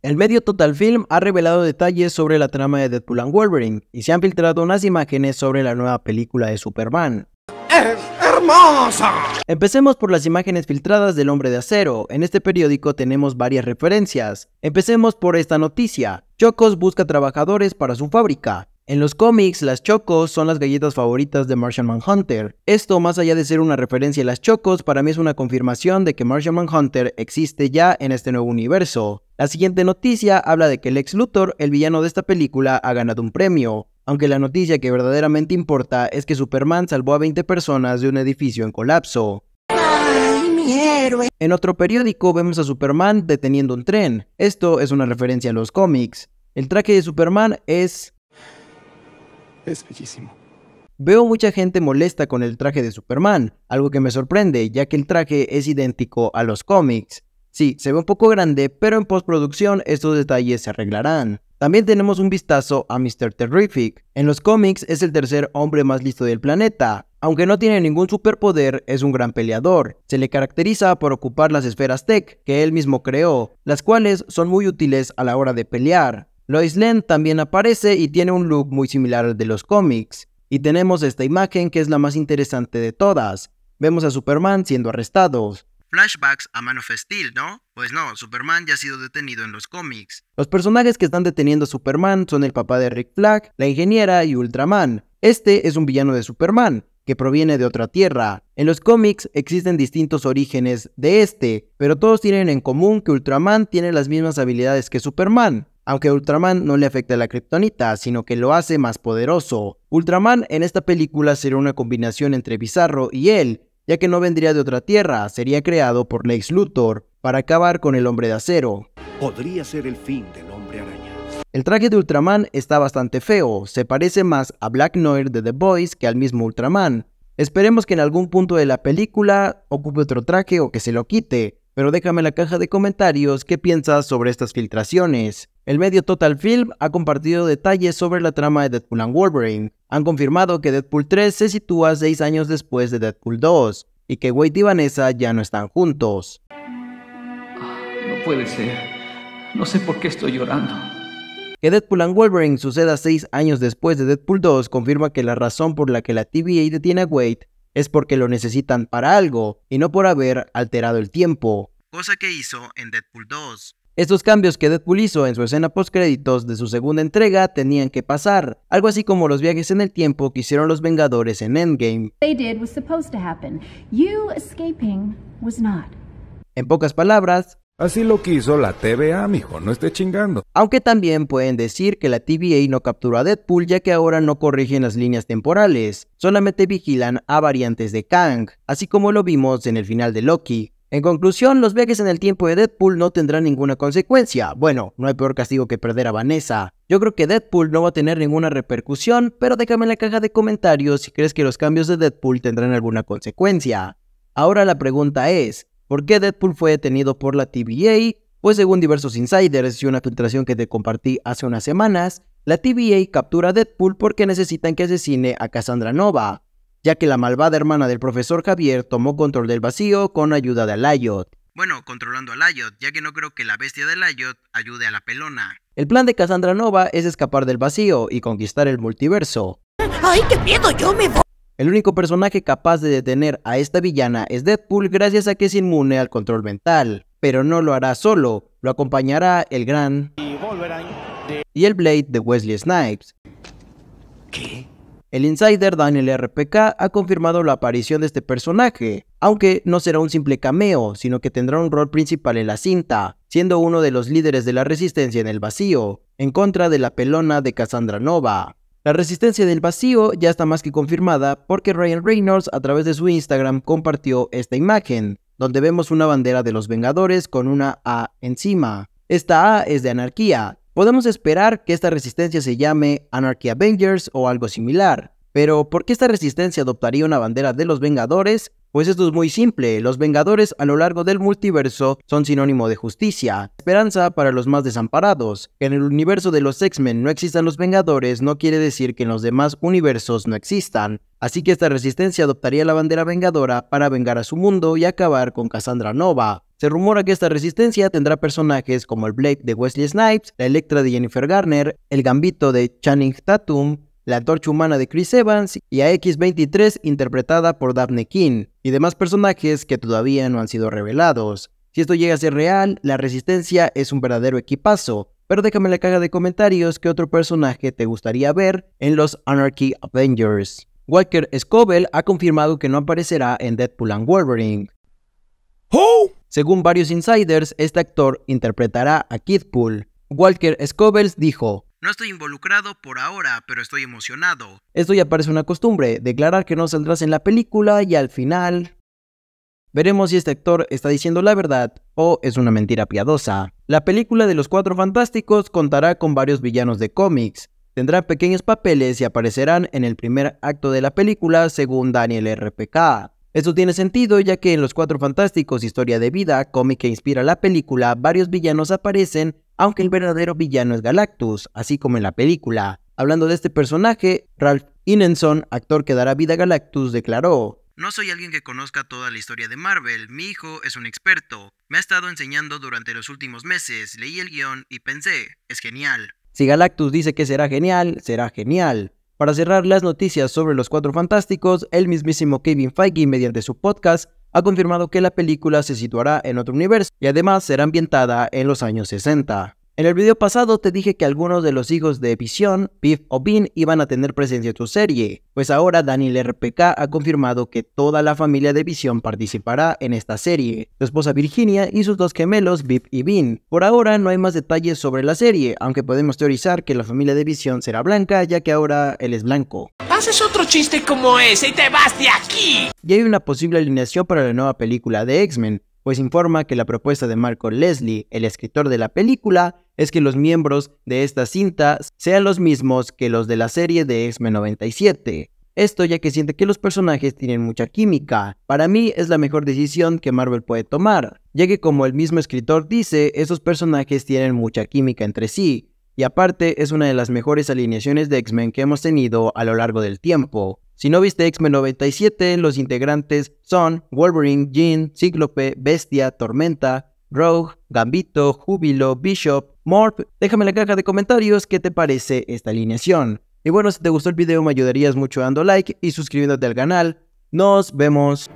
El medio Total Film ha revelado detalles sobre la trama de Deadpool and Wolverine y se han filtrado unas imágenes sobre la nueva película de Superman. ¡Es hermosa! Empecemos por las imágenes filtradas del Hombre de Acero. En este periódico tenemos varias referencias. Empecemos por esta noticia. Chocos busca trabajadores para su fábrica. En los cómics, las chocos son las galletas favoritas de Martian Manhunter. Esto, más allá de ser una referencia a las chocos, para mí es una confirmación de que Martian Manhunter existe ya en este nuevo universo. La siguiente noticia habla de que Lex Luthor, el villano de esta película, ha ganado un premio. Aunque la noticia que verdaderamente importa es que Superman salvó a 20 personas de un edificio en colapso. En otro periódico vemos a Superman deteniendo un tren. Esto es una referencia a los cómics. El traje de Superman es es bellísimo. Veo mucha gente molesta con el traje de Superman, algo que me sorprende, ya que el traje es idéntico a los cómics. Sí, se ve un poco grande, pero en postproducción estos detalles se arreglarán. También tenemos un vistazo a Mr. Terrific. En los cómics es el tercer hombre más listo del planeta. Aunque no tiene ningún superpoder, es un gran peleador. Se le caracteriza por ocupar las esferas Tech, que él mismo creó, las cuales son muy útiles a la hora de pelear. Lois Lane también aparece y tiene un look muy similar al de los cómics. Y tenemos esta imagen que es la más interesante de todas. Vemos a Superman siendo arrestado. Flashbacks a Man of Steel, ¿no? Pues no, Superman ya ha sido detenido en los cómics. Los personajes que están deteniendo a Superman son el papá de Rick Flag, la ingeniera y Ultraman. Este es un villano de Superman, que proviene de otra tierra. En los cómics existen distintos orígenes de este, pero todos tienen en común que Ultraman tiene las mismas habilidades que Superman, aunque Ultraman no le afecta la kriptonita, sino que lo hace más poderoso. Ultraman en esta película será una combinación entre Bizarro y él, ya que no vendría de otra tierra, sería creado por Lex Luthor para acabar con el hombre de acero. Podría ser el fin del hombre araña. El traje de Ultraman está bastante feo, se parece más a Black Noir de The Boys que al mismo Ultraman. Esperemos que en algún punto de la película ocupe otro traje o que se lo quite, pero déjame en la caja de comentarios qué piensas sobre estas filtraciones. El medio Total Film ha compartido detalles sobre la trama de Deadpool and Wolverine. Han confirmado que Deadpool 3 se sitúa 6 años después de Deadpool 2 y que Wade y Vanessa ya no están juntos. No puede ser. No sé por qué estoy llorando. Que Deadpool and Wolverine suceda 6 años después de Deadpool 2 confirma que la razón por la que la TVA detiene a Wade es porque lo necesitan para algo y no por haber alterado el tiempo, cosa que hizo en Deadpool 2. Estos cambios que Deadpool hizo en su escena postcréditos de su segunda entrega tenían que pasar, algo así como los viajes en el tiempo que hicieron los Vengadores en Endgame. En pocas palabras, Así lo quiso la TVA, mijo, no esté chingando. Aunque también pueden decir que la TVA no capturó a Deadpool ya que ahora no corrigen las líneas temporales, solamente vigilan a variantes de Kang, así como lo vimos en el final de Loki. En conclusión, los viajes en el tiempo de Deadpool no tendrán ninguna consecuencia. Bueno, no hay peor castigo que perder a Vanessa. Yo creo que Deadpool no va a tener ninguna repercusión, pero déjame en la caja de comentarios si crees que los cambios de Deadpool tendrán alguna consecuencia. Ahora la pregunta es, ¿por qué Deadpool fue detenido por la TVA? Pues según diversos insiders y una filtración que te compartí hace unas semanas, la TVA captura a Deadpool porque necesitan que asesine a Cassandra Nova, ya que la malvada hermana del profesor Javier tomó control del vacío con ayuda de Alayot. Bueno, controlando a Layot, ya que no creo que la bestia de Layot ayude a la pelona. El plan de Cassandra Nova es escapar del vacío y conquistar el multiverso. ¡Ay, qué miedo! ¡Yo me voy! El único personaje capaz de detener a esta villana es Deadpool gracias a que es inmune al control mental. Pero no lo hará solo, lo acompañará el gran... Y, y el Blade de Wesley Snipes. ¿Qué? El insider Daniel RPK ha confirmado la aparición de este personaje, aunque no será un simple cameo, sino que tendrá un rol principal en la cinta, siendo uno de los líderes de la resistencia en el vacío, en contra de la pelona de Cassandra Nova. La resistencia del vacío ya está más que confirmada porque Ryan Reynolds a través de su Instagram compartió esta imagen, donde vemos una bandera de los Vengadores con una A encima. Esta A es de anarquía, Podemos esperar que esta resistencia se llame Anarchy Avengers o algo similar, pero ¿por qué esta resistencia adoptaría una bandera de los Vengadores? Pues esto es muy simple, los Vengadores a lo largo del multiverso son sinónimo de justicia, esperanza para los más desamparados. Que en el universo de los X-Men no existan los Vengadores no quiere decir que en los demás universos no existan. Así que esta resistencia adoptaría la bandera vengadora para vengar a su mundo y acabar con Cassandra Nova, se rumora que esta resistencia tendrá personajes como el Blade de Wesley Snipes, la Electra de Jennifer Garner, el Gambito de Channing Tatum, la Antorcha Humana de Chris Evans y a X-23 interpretada por Daphne King, y demás personajes que todavía no han sido revelados. Si esto llega a ser real, la Resistencia es un verdadero equipazo, pero déjame en la caja de comentarios qué otro personaje te gustaría ver en los Anarchy Avengers. Walker Scovell ha confirmado que no aparecerá en Deadpool and Wolverine. Según varios insiders, este actor interpretará a Kidpool. Walker Scovels dijo, no estoy involucrado por ahora, pero estoy emocionado. Esto ya parece una costumbre, declarar que no saldrás en la película y al final... Veremos si este actor está diciendo la verdad o es una mentira piadosa. La película de los Cuatro Fantásticos contará con varios villanos de cómics. Tendrá pequeños papeles y aparecerán en el primer acto de la película según Daniel RPK. Esto tiene sentido ya que en Los Cuatro Fantásticos Historia de Vida, cómic que inspira la película, varios villanos aparecen, aunque el verdadero villano es Galactus, así como en la película. Hablando de este personaje, Ralph Inenson, actor que dará vida a Galactus, declaró, no soy alguien que conozca toda la historia de Marvel, mi hijo es un experto. Me ha estado enseñando durante los últimos meses, leí el guión y pensé, es genial. Si Galactus dice que será genial, será genial. Para cerrar las noticias sobre los Cuatro Fantásticos, el mismísimo Kevin Feige, mediante su podcast, ha confirmado que la película se situará en otro universo y además será ambientada en los años 60. En el video pasado te dije que algunos de los hijos de Vision, Biff o Bean iban a tener presencia en tu serie, pues ahora Daniel RPK ha confirmado que toda la familia de Vision participará en esta serie, tu esposa Virginia y sus dos gemelos Biff y Bean. Por ahora no hay más detalles sobre la serie, aunque podemos teorizar que la familia de Vision será blanca ya que ahora él es blanco. Haces otro chiste como ese y te vas de aquí. Y hay una posible alineación para la nueva película de X-Men, pues informa que la propuesta de Marco Leslie, el escritor de la película, es que los miembros de esta cinta sean los mismos que los de la serie de X-Men 97. Esto ya que siente que los personajes tienen mucha química. Para mí es la mejor decisión que Marvel puede tomar, ya que como el mismo escritor dice, esos personajes tienen mucha química entre sí, y aparte es una de las mejores alineaciones de X-Men que hemos tenido a lo largo del tiempo. Si no viste X-Men 97, los integrantes son Wolverine, Jean, Cíclope, Bestia, Tormenta, Rogue, Gambito, Júbilo, Bishop, Morph. Déjame en la caja de comentarios qué te parece esta alineación. Y bueno, si te gustó el video me ayudarías mucho dando like y suscribiéndote al canal. Nos vemos.